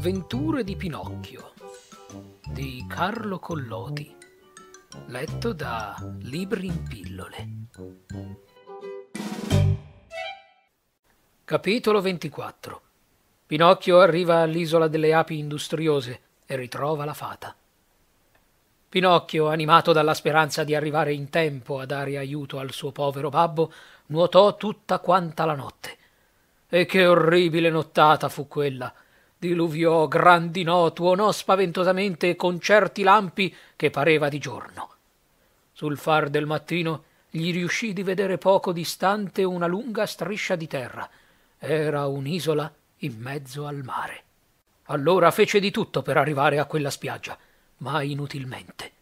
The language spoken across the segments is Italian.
avventure di Pinocchio di Carlo Collodi, letto da Libri in pillole. Capitolo 24 Pinocchio arriva all'isola delle api industriose e ritrova la fata. Pinocchio, animato dalla speranza di arrivare in tempo a dare aiuto al suo povero babbo, nuotò tutta quanta la notte. E che orribile nottata fu quella! diluvio grandinò tuonò spaventosamente con certi lampi che pareva di giorno sul far del mattino gli riuscì di vedere poco distante una lunga striscia di terra era un'isola in mezzo al mare allora fece di tutto per arrivare a quella spiaggia ma inutilmente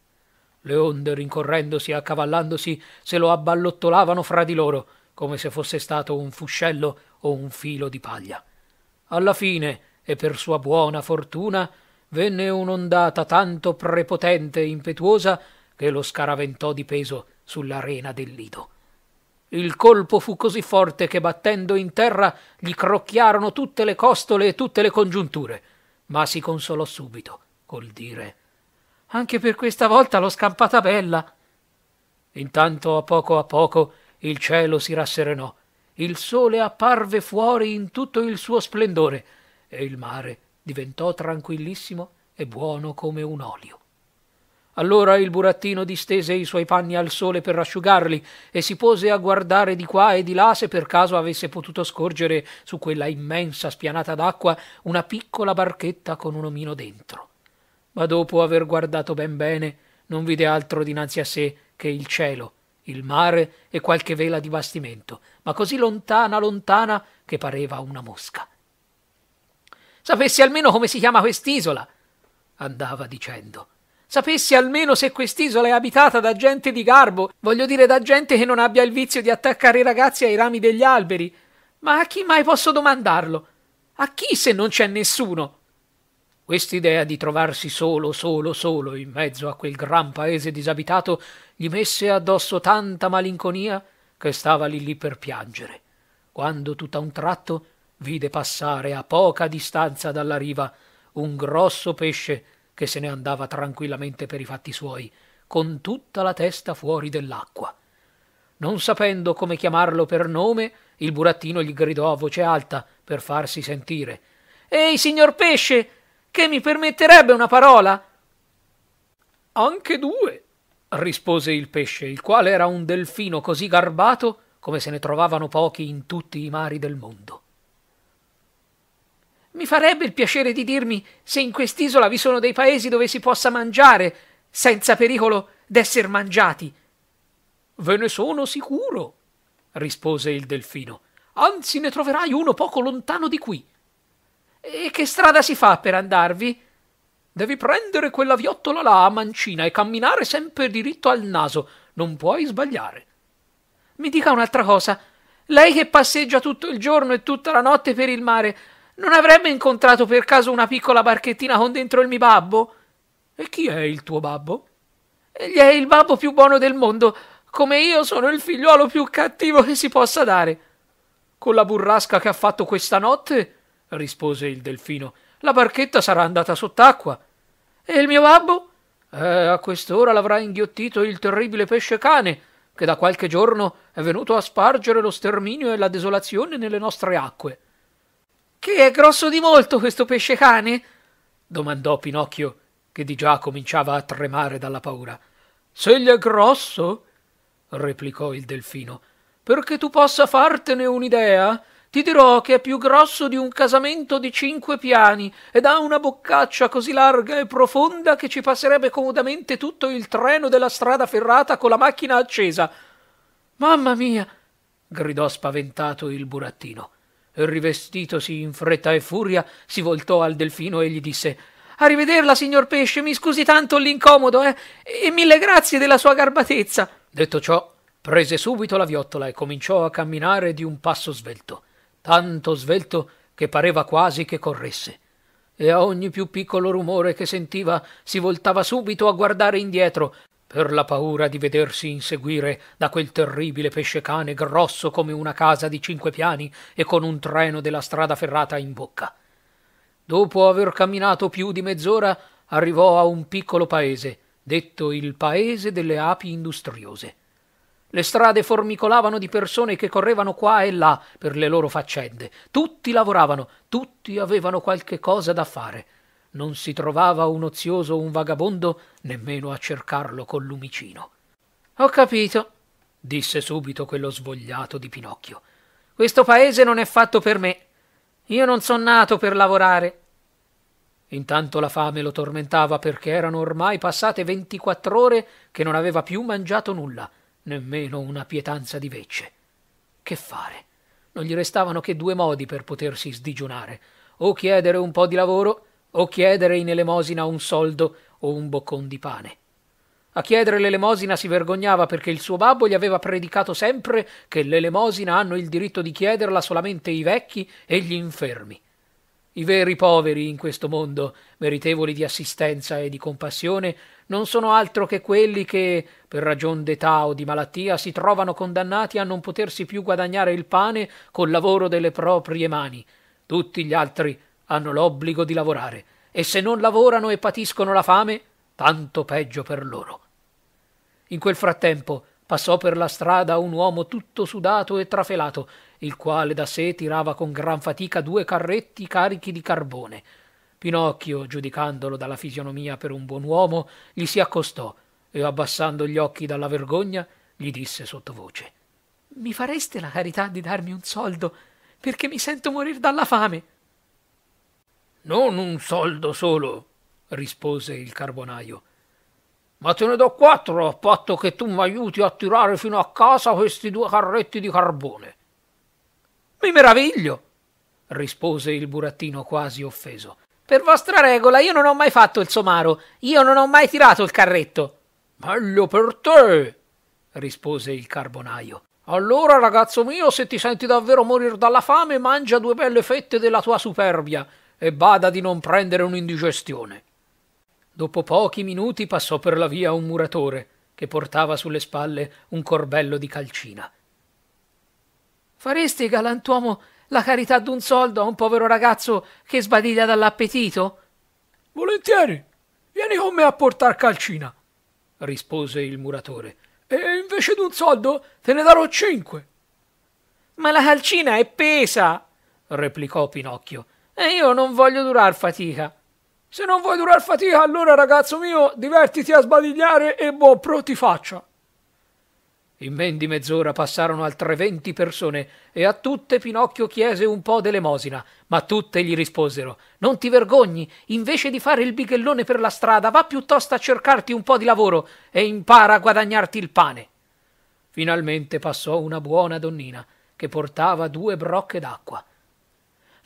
le onde rincorrendosi e accavallandosi se lo abballottolavano fra di loro come se fosse stato un fuscello o un filo di paglia alla fine e per sua buona fortuna venne un'ondata tanto prepotente e impetuosa che lo scaraventò di peso sull'arena del lido. Il colpo fu così forte che battendo in terra gli crocchiarono tutte le costole e tutte le congiunture, ma si consolò subito col dire anche per questa volta l'ho scampata bella. Intanto a poco a poco il cielo si rasserenò, il sole apparve fuori in tutto il suo splendore, e il mare diventò tranquillissimo e buono come un olio. Allora il burattino distese i suoi panni al sole per asciugarli e si pose a guardare di qua e di là se per caso avesse potuto scorgere su quella immensa spianata d'acqua una piccola barchetta con un omino dentro. Ma dopo aver guardato ben bene, non vide altro dinanzi a sé che il cielo, il mare e qualche vela di bastimento, ma così lontana, lontana che pareva una mosca. Sapessi almeno come si chiama quest'isola, andava dicendo. Sapessi almeno se quest'isola è abitata da gente di garbo, voglio dire da gente che non abbia il vizio di attaccare i ragazzi ai rami degli alberi. Ma a chi mai posso domandarlo? A chi se non c'è nessuno? Quest'idea di trovarsi solo, solo, solo in mezzo a quel gran paese disabitato gli messe addosso tanta malinconia che stava lì lì per piangere, quando tutt'a un tratto vide passare a poca distanza dalla riva un grosso pesce che se ne andava tranquillamente per i fatti suoi, con tutta la testa fuori dell'acqua. Non sapendo come chiamarlo per nome, il burattino gli gridò a voce alta per farsi sentire. Ehi, signor pesce, che mi permetterebbe una parola? Anche due, rispose il pesce, il quale era un delfino così garbato come se ne trovavano pochi in tutti i mari del mondo. Mi farebbe il piacere di dirmi se in quest'isola vi sono dei paesi dove si possa mangiare senza pericolo d'esser mangiati. Ve ne sono sicuro, rispose il delfino. Anzi, ne troverai uno poco lontano di qui. E che strada si fa per andarvi? Devi prendere quella viottola là a mancina e camminare sempre diritto al naso. Non puoi sbagliare. Mi dica un'altra cosa. Lei che passeggia tutto il giorno e tutta la notte per il mare, non avrebbe incontrato per caso una piccola barchettina con dentro il mi babbo? E chi è il tuo babbo? Egli è il babbo più buono del mondo, come io sono il figliuolo più cattivo che si possa dare. Con la burrasca che ha fatto questa notte, rispose il delfino, la barchetta sarà andata sott'acqua. E il mio babbo? Eh, a quest'ora l'avrà inghiottito il terribile pesce cane, che da qualche giorno è venuto a spargere lo sterminio e la desolazione nelle nostre acque. Che è grosso di molto questo pesce cane? domandò Pinocchio, che di già cominciava a tremare dalla paura. Se gli è grosso, replicò il delfino, perché tu possa fartene un'idea, ti dirò che è più grosso di un casamento di cinque piani ed ha una boccaccia così larga e profonda che ci passerebbe comodamente tutto il treno della strada ferrata con la macchina accesa. Mamma mia! gridò spaventato il burattino rivestitosi in fretta e furia si voltò al delfino e gli disse a rivederla signor pesce mi scusi tanto l'incomodo eh e mille grazie della sua garbatezza detto ciò prese subito la viottola e cominciò a camminare di un passo svelto tanto svelto che pareva quasi che corresse e a ogni più piccolo rumore che sentiva si voltava subito a guardare indietro per la paura di vedersi inseguire da quel terribile pesce cane grosso come una casa di cinque piani e con un treno della strada ferrata in bocca. Dopo aver camminato più di mezz'ora, arrivò a un piccolo paese, detto il paese delle api industriose. Le strade formicolavano di persone che correvano qua e là per le loro faccende. Tutti lavoravano, tutti avevano qualche cosa da fare non si trovava un ozioso o un vagabondo nemmeno a cercarlo col lumicino. Ho capito, disse subito quello svogliato di Pinocchio. Questo paese non è fatto per me. Io non son nato per lavorare. Intanto la fame lo tormentava perché erano ormai passate ventiquattr'ore che non aveva più mangiato nulla, nemmeno una pietanza di vecce. Che fare? Non gli restavano che due modi per potersi sdigiunare, o chiedere un po' di lavoro o chiedere in elemosina un soldo o un boccon di pane. A chiedere l'elemosina si vergognava perché il suo babbo gli aveva predicato sempre che l'elemosina hanno il diritto di chiederla solamente i vecchi e gli infermi. I veri poveri in questo mondo, meritevoli di assistenza e di compassione, non sono altro che quelli che, per ragion d'età o di malattia, si trovano condannati a non potersi più guadagnare il pane col lavoro delle proprie mani. Tutti gli altri hanno l'obbligo di lavorare e se non lavorano e patiscono la fame, tanto peggio per loro. In quel frattempo passò per la strada un uomo tutto sudato e trafelato, il quale da sé tirava con gran fatica due carretti carichi di carbone. Pinocchio, giudicandolo dalla fisionomia per un buon uomo, gli si accostò e, abbassando gli occhi dalla vergogna, gli disse sottovoce Mi fareste la carità di darmi un soldo, perché mi sento morir dalla fame. Non un soldo solo, rispose il carbonaio. Ma te ne do quattro a patto che tu m'aiuti a tirare fino a casa questi due carretti di carbone. Mi meraviglio, rispose il burattino quasi offeso. Per vostra regola io non ho mai fatto il somaro, io non ho mai tirato il carretto. Meglio per te, rispose il carbonaio. Allora, ragazzo mio, se ti senti davvero morir dalla fame, mangia due belle fette della tua superbia e bada di non prendere un'indigestione. Dopo pochi minuti passò per la via un muratore che portava sulle spalle un corbello di calcina. Faresti, galantuomo, la carità d'un soldo a un povero ragazzo che sbadiglia dall'appetito? Volentieri. Vieni con me a portar calcina, rispose il muratore. E invece d'un soldo te ne darò cinque. Ma la calcina è pesa, replicò Pinocchio e io non voglio durar fatica. Se non vuoi durar fatica, allora ragazzo mio, divertiti a sbadigliare e boh, pro ti faccia. In men di mezz'ora passarono altre venti persone e a tutte Pinocchio chiese un po' d'elemosina, ma tutte gli risposero: Non ti vergogni, invece di fare il bighellone per la strada, va piuttosto a cercarti un po' di lavoro e impara a guadagnarti il pane. Finalmente passò una buona donnina che portava due brocche d'acqua.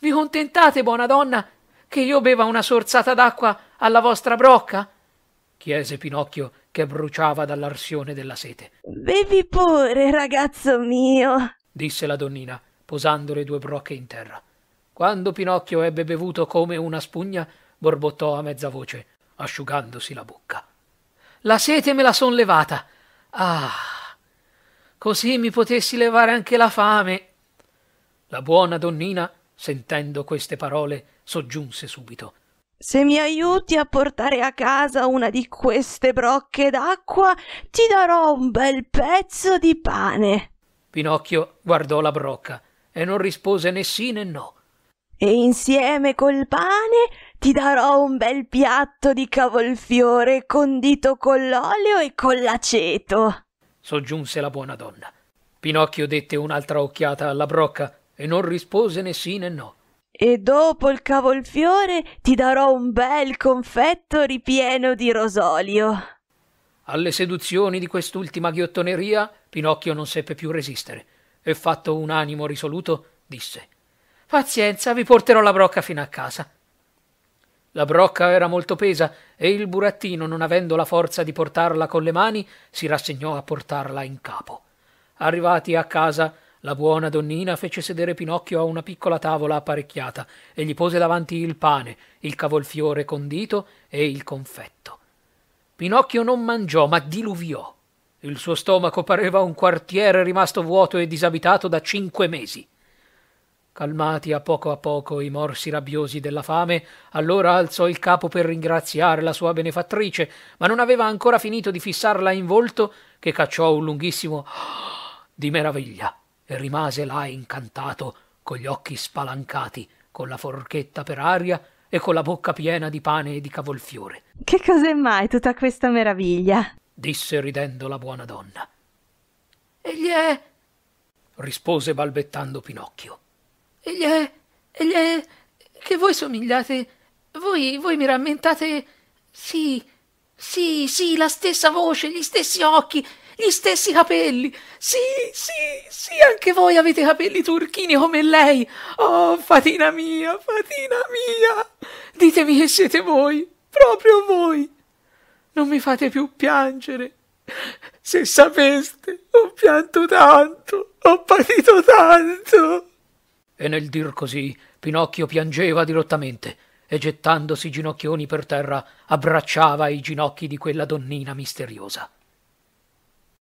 Vi contentate, buona donna, che io beva una sorsata d'acqua alla vostra brocca? chiese Pinocchio che bruciava dall'arsione della sete. Bevi pure, ragazzo mio, disse la donnina, posando le due brocche in terra. Quando Pinocchio ebbe bevuto come una spugna, borbottò a mezza voce, asciugandosi la bocca. La sete me la son levata. Ah! Così mi potessi levare anche la fame. La buona donnina sentendo queste parole, soggiunse subito. Se mi aiuti a portare a casa una di queste brocche d'acqua, ti darò un bel pezzo di pane. Pinocchio guardò la brocca e non rispose né sì né no. E insieme col pane ti darò un bel piatto di cavolfiore condito con l'olio e con l'aceto. Soggiunse la buona donna. Pinocchio dette un'altra occhiata alla brocca e non rispose né sì né no. E dopo il cavolfiore ti darò un bel confetto ripieno di rosolio. Alle seduzioni di quest'ultima ghiottoneria Pinocchio non seppe più resistere e fatto un animo risoluto disse Pazienza, vi porterò la brocca fino a casa. La brocca era molto pesa e il burattino, non avendo la forza di portarla con le mani, si rassegnò a portarla in capo. Arrivati a casa, la buona donnina fece sedere Pinocchio a una piccola tavola apparecchiata e gli pose davanti il pane, il cavolfiore condito e il confetto. Pinocchio non mangiò, ma diluviò. Il suo stomaco pareva un quartiere rimasto vuoto e disabitato da cinque mesi. Calmati a poco a poco i morsi rabbiosi della fame, allora alzò il capo per ringraziare la sua benefattrice, ma non aveva ancora finito di fissarla in volto che cacciò un lunghissimo ah", di meraviglia e rimase là incantato, con gli occhi spalancati, con la forchetta per aria e con la bocca piena di pane e di cavolfiore. Che cos'è mai tutta questa meraviglia? disse ridendo la buona donna. Egli è. rispose balbettando Pinocchio. Egli è. egli è. che voi somigliate. Voi, voi mi rammentate. Sì, sì, sì, la stessa voce, gli stessi occhi, gli stessi capelli. Sì, sì, sì, anche voi avete capelli turchini come lei. Oh, fatina mia, fatina mia. Ditemi che siete voi, proprio voi. Non mi fate più piangere. Se sapeste, ho pianto tanto, ho patito tanto. E nel dir così, Pinocchio piangeva dirottamente e gettandosi ginocchioni per terra abbracciava i ginocchi di quella donnina misteriosa.